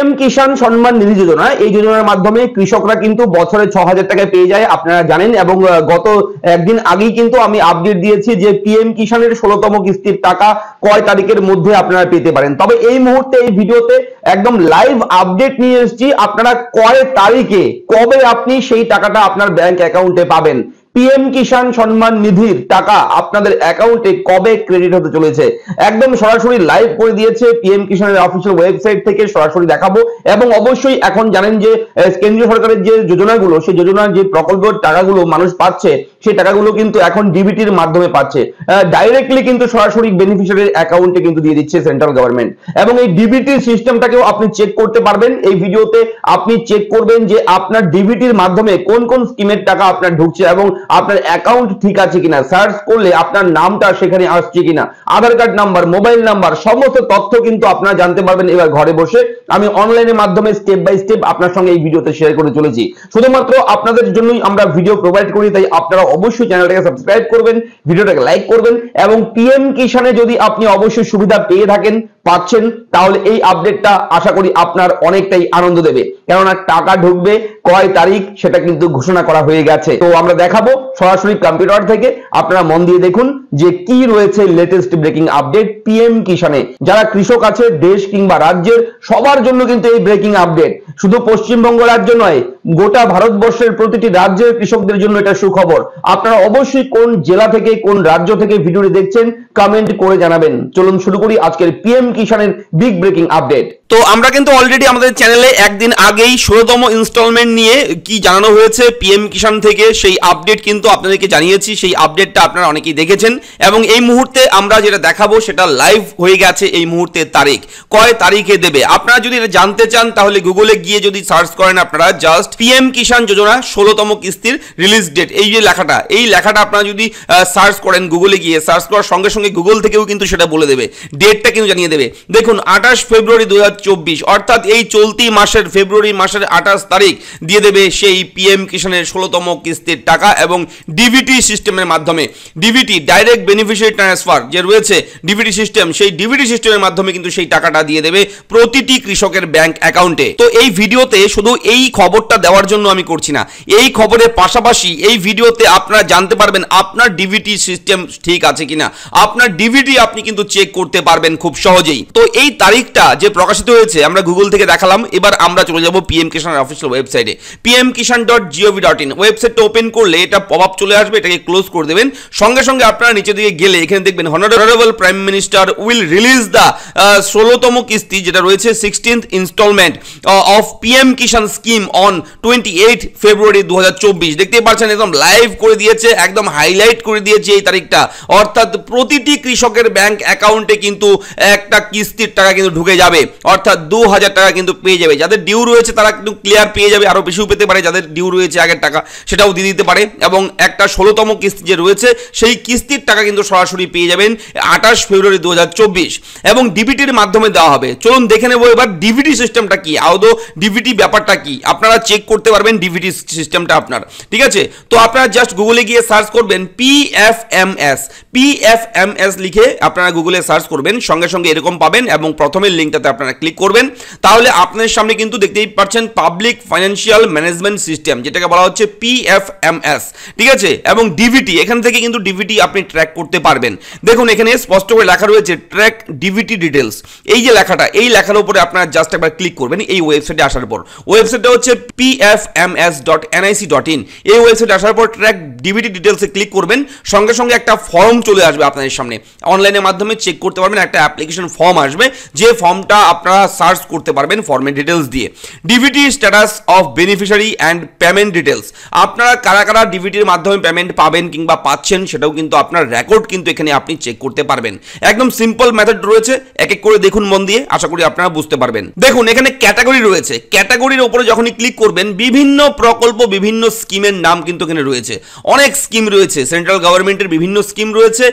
M কিষাণ সম্মান নিধি যোজনা এই যোজনার মাধ্যমে কৃষকরা কিন্তু বছরে ছ হাজার টাকা পেয়ে যায় আপনারা জানেন এবং গত একদিন আগেই কিন্তু আমি আপডেট দিয়েছি যে পিএম কিষাণের ষোলতম কিস্তির টাকা কয় তারিখের মধ্যে আপনারা পেতে পারেন তবে এই মুহূর্তে এই ভিডিওতে একদম লাইভ আপডেট নিয়ে এসেছি আপনারা কয় তারিখে কবে আপনি সেই টাকাটা আপনার ব্যাংক অ্যাকাউন্টে পাবেন পিএম কিষান সম্মান নিধির টাকা আপনাদের অ্যাকাউন্টে কবে ক্রেডিট হতে চলেছে একদম সরাসরি লাইভ করে দিয়েছে পিএম কিষানের অফিসিয়াল ওয়েবসাইট থেকে সরাসরি দেখাবো এবং অবশ্যই এখন জানেন যে কেন্দ্রীয় সরকারের যে যোজনাগুলো সেই যোজনার যে প্রকল্প টাকাগুলো মানুষ পাচ্ছে সেই টাকাগুলো কিন্তু এখন ডিবিটির মাধ্যমে পাচ্ছে ডাইরেক্টলি কিন্তু সরাসরি বেনিফিশিয়ারির অ্যাকাউন্টে কিন্তু দিয়ে দিচ্ছে সেন্ট্রাল গভর্নমেন্ট এবং এই ডিবিটির সিস্টেমটাকেও আপনি চেক করতে পারবেন এই ভিডিওতে আপনি চেক করবেন যে আপনার ডিবিটির মাধ্যমে কোন কোন স্কিমের টাকা আপনার ঢুকছে এবং আপনার অ্যাকাউন্ট ঠিক আছে কিনা সার্চ করলে আপনার নামটা সেখানে আসছে কিনা Aadhaar card number mobile number সমস্ত তথ্য কিন্তু আপনারা জানতে পারবেন এবার ঘরে বসে আমি অনলাইনের মাধ্যমে স্টেপ বাই স্টেপ আপনার সঙ্গে এই ভিডিওতে শেয়ার করে চলেছি শুধুমাত্র আপনাদের জন্যই আমরা ভিডিও প্রোভাইড করি তাই আপনারা অবশ্যই চ্যানেলটাকে সাবস্ক্রাইব করবেন ভিডিওটাকে লাইক করবেন এবং পিএম কিষানে যদি আপনি অবশ্যই সুবিধা পেয়ে থাকেন পাচ্ছেন তাহলে এই আপডেটটা আশা করি আপনার অনেকটাই আনন্দ দেবে কেননা টাকা ঢুকবে কয় তারিখ সেটা কিন্তু ঘোষণা করা হয়ে গেছে তো আমরা দেখাবো সরাসরি কম্পিউটার থেকে আপনারা মন দিয়ে দেখুন যে কি রয়েছে লেটেস্ট ব্রেকিং আপডেট পিএম কিষানে যারা কৃষক আছে দেশ কিংবা রাজ্যের সবার জন্য কিন্তু এই ব্রেকিং আপডেট শুধু পশ্চিমবঙ্গ রাজ্য নয় গোটা ভারতবর্ষের প্রতিটি রাজ্যের কৃষকদের জন্য এটা সুখবর আপনারা অবশ্যই কোন জেলা থেকে কোন রাজ্য থেকে ভিডিওটি দেখছেন কমেন্ট করে জানাবেন চলুন শুরু করি আজকের পিএম কিষানের বিগ ব্রেকিং আপডেট তো আমরা কিন্তু অলরেডি আমাদের চ্যানেলে একদিন আগেই ষোলোতম ইনস্টলমেন্ট নিয়ে কি জানানো হয়েছে পিএম কিষাণ থেকে সেই আপডেট কিন্তু আপনাদেরকে জানিয়েছি সেই আপডেটটা আপনারা অনেকেই দেখেছেন এবং এই মুহূর্তে আমরা যেটা দেখাবো সেটা লাইভ হয়ে গেছে এই মুহূর্তে তারিখ কয় তারিখে দেবে আপনারা যদি এটা জানতে চান তাহলে গুগলে গিয়ে যদি সার্চ করেন আপনারা জাস্ট পিএম কিষাণ যোজনা ষোলোতম কিস্তির রিলিজ ডেট এই যে লেখাটা এই লেখাটা আপনারা যদি সার্চ করেন গুগলে গিয়ে সার্চ করার সঙ্গে সঙ্গে গুগল থেকেও কিন্তু সেটা বলে দেবে ডেটটা কিন্তু জানিয়ে দেবে দেখুন আঠাশ ফেব্রুয়ারি দু অর্থাৎ এই চলতি মাসের ফেব্রুয়ারি মাসের আঠাশ তারিখ দিয়ে দেবে সেই পিএম কিষানের ষোলোতম কিস্তির টাকা এবং ডিভিটি সিস্টেমের মাধ্যমে ডিভিটি ডাইরেক্ট বেনিফিশিয়ারি ট্রান্সফার যে রয়েছে ডিভিটি সিস্টেম সেই ডিভিটি সিস্টেমের মাধ্যমে কিন্তু সেই টাকাটা দিয়ে দেবে প্রতিটি কৃষকের ব্যাংক অ্যাকাউন্টে তো এই ভিডিওতে শুধু এই খবরটা দেওয়ার জন্য আমি করছি না এই খবরের পাশাপাশি এই ভিডিওতে আপনারা জানতে পারবেন আপনার ডিভিটি সিস্টেম ঠিক আছে কিনা আপনার ডিভিটি আপনি কিন্তু চেক করতে পারবেন খুব সহজেই তো এই তারিখটা যে প্রকাশিত রয়েছে আমরা গুগল থেকে দেখালাম এবার আমরা চলে যাব পিএম কিষানের অফিসিয়াল ওয়েবসাইটে PM Kisan dot GOV dot in ওয়েবসাইটটা ওপেন করলে এটা পপ আপ চলে আসবে এটাকে ক্লোজ করে দেবেন সঙ্গে সঙ্গে আপনারা নিচে দিকে গেলে এখানে দেখবেন honourable prime minister will release the ষোলোতম কিস্তি যেটা রয়েছে sixteenth instalment of PM Kisan scheme on twenty eight February দু হাজার চব্বিশ দেখতে পাচ্ছেন একদম লাইভ করে দিয়েছে একদম হাইলাইট করে দিয়েছে এই তারিখটা অর্থাৎ প্রতিটি কৃষকের ব্যাংক অ্যাকাউন্টে কিন্তু একটা কিস্তির টাকা কিন্তু ঢুকে যাবে অর্থাৎ দু হাজার টাকা কিন্তু পেয়ে যাবে যাদের ডিউ রয়েছে তারা কিন্তু ক্লিয়ার পেয়ে যাবে আরও বেশিও পেতে পারে যাদের ডিউ রয়েছে আগের টাকা সেটাও দিয়ে দিতে পারে এবং একটা ষোলোতম কিস্তি যে রয়েছে সেই কিস্তির টাকা কিন্তু সরাসরি পেয়ে যাবেন আঠাশ ফেব্রুয়ারি দু এবং ডিবিটির মাধ্যমে দেওয়া হবে চলুন দেখে নেবো এবার ডিভিটি সিস্টেমটা কী আদৌ ডিভিটি ব্যাপারটা কি আপনারা চেক করতে পারবেন ডিভিটি সিস্টেমটা আপনার ঠিক আছে তো আপনারা জাস্ট গুগলে গিয়ে সার্চ করবেন P F M S P F M S লিখে আপনারা গুগলে সার্চ করবেন সঙ্গে সঙ্গে এরকম পাবেন এবং প্রথমের লিঙ্কটাতে আপনারা ক্লিক করবেন তাহলে আপনার সামনে কিন্তু দেখতেই পাচ্ছেন পাবলিক ফাইন্যান্সিয়াল ম্যানেজমেন্ট সিস্টেম যেটাকে বলা হচ্ছে পিএফএমএস ঠিক আছে এবং ডিভিটি এখান থেকে কিন্তু ডিভিটি আপনি ট্র্যাক করতে পারবেন দেখুন এখানে স্পষ্ট করে লেখা রয়েছে ট্র্যাক ডিভিটি ডিটেলস এই যে লেখাটা এই লেখার উপরে আপনারা জাস্ট একবার ক্লিক করবেন এই ওয়েবসাইটে আসার পর ওয়েবসাইটটা হচ্ছে PFMS dot NIC dot in এই ওয়েবসাইটে আসার পর ট্র্যাক ডিভিটি ডিটেলসে ক্লিক করবেন সঙ্গে সঙ্গে একটা ফর্ম চলে আসবে আপনাদের সামনে অনলাইনের মাধ্যমে চেক করতে পারবেন একটা অ্যাপ্লিকেশন ফর্ম আসবে যে ফর্মটা আপনার আপনারা সার্চ করতে পারবেন ফর্মের ডিটেলস দিয়ে ডিভিটি status of beneficiary and payment details আপনারা কারা কারা ডিভিটির মাধ্যমে পেমেন্ট পাবেন কিংবা পাচ্ছেন সেটাও কিন্তু আপনার রেকর্ড কিন্তু এখানে আপনি চেক করতে পারবেন একদম সিম্পল মেথড রয়েছে এক এক করে দেখুন মন দিয়ে আশা করি আপনারা বুঝতে পারবেন দেখুন এখানে ক্যাটাগরি রয়েছে ক্যাটাগরির উপরে যখনই ক্লিক করবেন বিভিন্ন প্রকল্প বিভিন্ন স্কিমের নাম কিন্তু এখানে রয়েছে অনেক স্কিম রয়েছে সেন্ট্রাল গভর্নমেন্টের বিভিন্ন স্কিম রয়েছে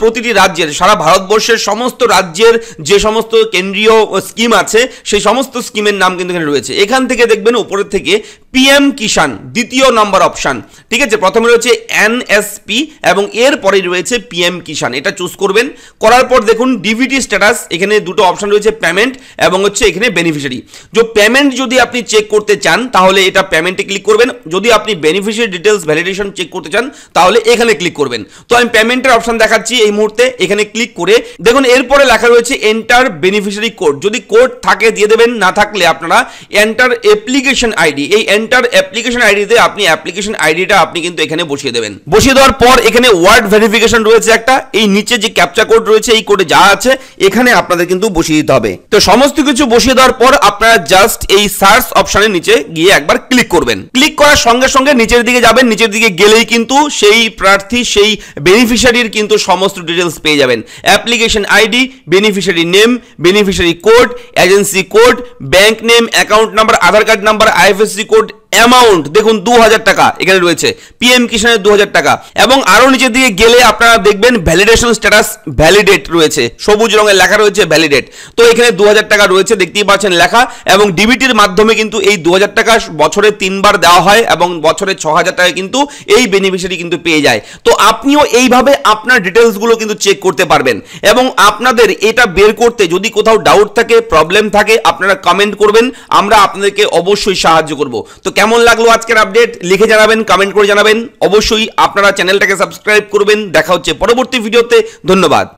প্রতিটি রাজ্যের সারা ভারতবর্ষের সমস্ত রাজ্যের যে সমস্ত কেন্দ্রীয় স্কিম আছে সেই সমস্ত স্কিমের নাম কিন্তু এখানে রয়েছে এখান থেকে দেখবেন উপরের থেকে পিএম কিষাণ দ্বিতীয় নম্বর অপশান ঠিক আছে প্রথমে রয়েছে এনএসপি এবং এর পরেই রয়েছে পিএম কিষাণ এটা চুজ করবেন করার পর দেখুন ডিভিডি স্ট্যাটাস এখানে দুটো অপশান রয়েছে পেমেন্ট এবং হচ্ছে এখানে বেনিফিশিয়ারি যে পেমেন্ট যদি আপনি চেক করতে চান তাহলে এটা পেমেন্টে ক্লিক করবেন যদি আপনি বেনিফিশিয়ারি ডিটেলস ভ্যালিডেশন চেক করতে চান তাহলে এখানে ক্লিক করবেন তো আমি পেমেন্টের অপশান দেখাচ্ছি এই মুহূর্তে এখানে ক্লিক করে দেখুন এরপরে লেখা রয়েছে এন্টার বেনিফিশিয়ারি কোড যদি কোড থাকে দিয়ে দেবেন না থাকলে আপনারা এন্টার অ্যাপ্লিকেশন আইডি এই এন্টার অ্যাপ্লিকেশন আইডিতে আপনি অ্যাপ্লিকেশন আইডিটা আপনি কিন্তু এখানে বসিয়ে দেবেন বসিয়ে দেওয়ার পর এখানে ওয়ার্ড ভেরিফিকেশন রয়েছে একটা এই নিচে যে ক্যাপচা কোড রয়েছে এই কোডে যা আছে এখানে আপনাদের কিন্তু বসিয়ে দিতে হবে তো সমস্ত কিছু বসিয়ে দেওয়ার পর আপনারা জাস্ট এই সার্চ অপশনের নিচে গিয়ে একবার ক্লিক করবেন ক্লিক করার সঙ্গে সঙ্গে নিচের দিকে যাবেন নিচের দিকে গেলেই কিন্তু সেই প্রার্থী সেই বেনিফিশিয়ারির কিন্তু সমস্ত ডিটেলস পেয়ে যাবেন application ID beneficiary name beneficiary code agency code bank name account number Aadhaar card number IFSC code amount দেখুন দু হাজার টাকা এখানে রয়েছে পিএম কিষাণের দু হাজার টাকা এবং আরও নিচে দিয়ে গেলে আপনারা দেখবেন ভ্যালিডেশন স্ট্যাটাস ভ্যালিডেট রয়েছে সবুজ রঙের লেখা রয়েছে ভ্যালিডেট তো এখানে দু হাজার টাকা রয়েছে দেখতেই পাচ্ছেন লেখা এবং ডিবিটির মাধ্যমে কিন্তু এই দু হাজার টাকা বছরে তিনবার দেওয়া হয় এবং বছরে ছ হাজার টাকা কিন্তু এই বেনিফিশিয়ারি কিন্তু পেয়ে যায় তো আপনিও এইভাবে আপনার ডিটেলসগুলো কিন্তু চেক করতে পারবেন এবং আপনাদের এটা বের করতে যদি কোথাও ডাউট থাকে প্রবলেম থাকে আপনারা কমেন্ট করবেন আমরা আপনাদেরকে অবশ্যই সাহায্য করব তো কেমন লাগলো আজকের আপডেট লিখে জানাবেন কমেন্ট করে জানাবেন অবশ্যই আপনারা চ্যানেলটাকে সাবস্ক্রাইব করবেন দেখা হচ্ছে পরবর্তী ভিডিওতে ধন্যবাদ